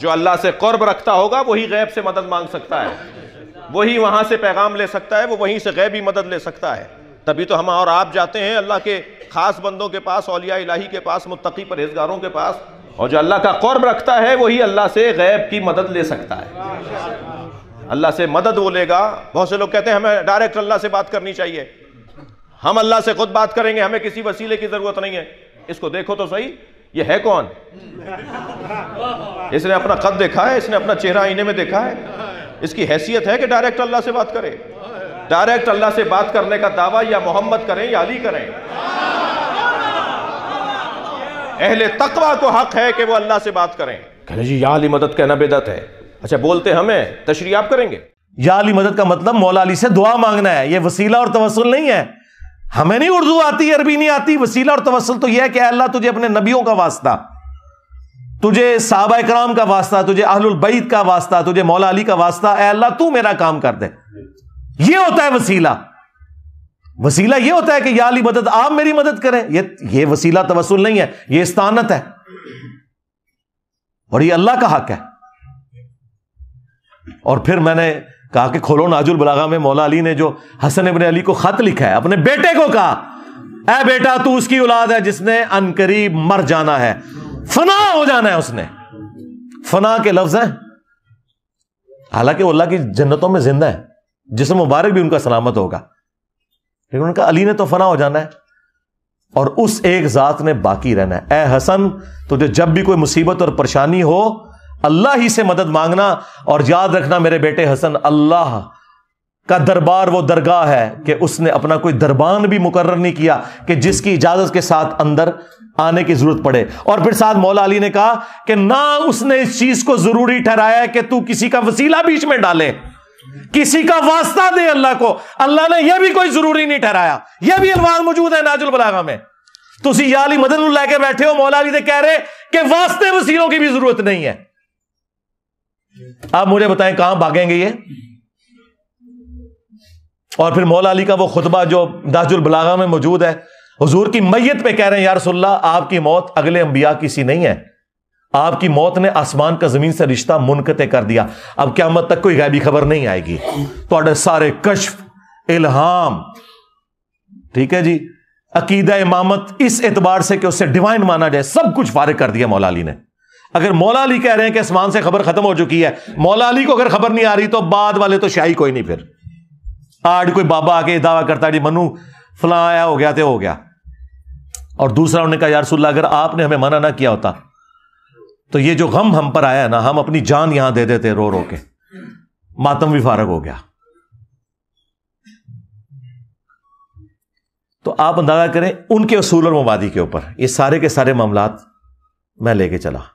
जो अल्लाह से कर्ब रखता होगा वही गैब से मदद मांग सकता है वही वहां से पैगाम ले सकता है वो वहीं से गैबी मदद ले सकता है तभी तो हम और आप जाते हैं अल्लाह के ख़ास बंदों के पास अलिया इलाही के पास मुतकी परहेजगारों के पास और जो अल्लाह का कर्ब रखता है वही अल्लाह से गैब की मदद ले सकता है अल्लाह से मदद वो लेगा बहुत से लोग कहते हैं हमें डायरेक्ट अल्लाह से बात करनी चाहिए हम अल्लाह से खुद बात करेंगे हमें किसी वसीले की ज़रूरत नहीं है इसको देखो तो सही ये है कौन इसने अपना कद देखा है इसने अपना चेहरा आईने में देखा है इसकी हैसियत है कि डायरेक्ट अल्लाह से बात करे डायरेक्ट अल्लाह से बात करने का दावा या मोहम्मद करें या अली करें अहले तकवा को हक है कि वो अल्लाह से बात करें कहने जी या अली मदद कहना बेदत है अच्छा बोलते हमें तशरी आप करेंगे या अली मदद का मतलब मौला अली से दुआ मांगना है ये वसीला और तवसल नहीं है हमें नहीं उर्दू आती अरबी नहीं आती वसीला और तवसल तो यह है कि अल्लाह तुझे अपने नबियों का वास्ता तुझे साबा कराम का वास्ता तुझे आहलबईद का वास्ता तुझे मौला अली का वास्ता अल्लाह तू मेरा काम कर दे ये होता है वसीला वसीला ये होता है कि या अली मदद आप मेरी मदद करें ये ये वसीला तवसल नहीं है ये इस्तानत है और ये अल्लाह का हक है और फिर मैंने कहा कि खोलो नाजुल बलागा में मौला अली ने जो हसन इबन अली को खत लिखा है अपने बेटे को कहा ए बेटा तू उसकी औलाद है जिसने अनकरीब मर जाना है फना हो जाना है उसने फना के लफ्ज है हालांकि अल्लाह की जन्नतों में जिंदा है जिसम मुबारक भी उनका सलामत होगा लेकिन उनका अली ने तो फना हो जाना है और उस एक जात ने बाकी रहना है ए हसन तुझे तो जब भी कोई मुसीबत और परेशानी हो अल्लाह ही से मदद मांगना और याद रखना मेरे बेटे हसन अल्लाह का दरबार वो दरगाह है कि उसने अपना कोई दरबान भी मुकर्र नहीं किया कि जिसकी इजाजत के साथ अंदर आने की जरूरत पड़े और फिर साथ मौला अली ने कहा कि ना उसने इस चीज को जरूरी ठहराया कि तू किसी का वसीला बीच में डाले किसी का वास्ता दे अल्लाह को अल्लाह ने यह भी कोई जरूरी नहीं ठहराया यह भी अलवाज मौजूद है नाजुल बलागा में तुम यह अली मदन लेके बैठे हो मौला अली कह रहे कि वास्ते वसीलों की भी जरूरत नहीं है आप मुझे बताएं कहां भागेंगे ये और फिर मौला अली का वो खुतबा जो दाजुल बलागा में मौजूद है हजूर की मैयत पे कह रहे हैं यार सुल्ला आपकी मौत अगले अंबिया की सी नहीं है आपकी मौत ने आसमान का जमीन से रिश्ता मुनकते कर दिया अब क्या मत तक कोई गैबी खबर नहीं आएगी तो सारे कश्फ इल्हाम ठीक है जी अकीदा इमामत इस एतबार से कि उससे डिवाइन माना जाए सब कुछ फारिग कर दिया मौलाली ने अगर मौला अली कह रहे हैं कि आसमान से खबर खत्म हो चुकी है मौला अली को अगर खबर नहीं आ रही तो बाद वाले तो शाही कोई नहीं फिर आठ कोई बाबा आके दावा करता जी मनु फला आया हो गया तो हो गया और दूसरा उन्होंने कहा यारसुल्ला अगर आपने हमें मना ना किया होता तो ये जो गम हम पर आया ना हम अपनी जान यहां दे देते रो रो के मातम भी फारग हो गया तो आप अंदाजा करें उनके असूल और मवादी के ऊपर ये सारे के सारे मामला मैं लेके चला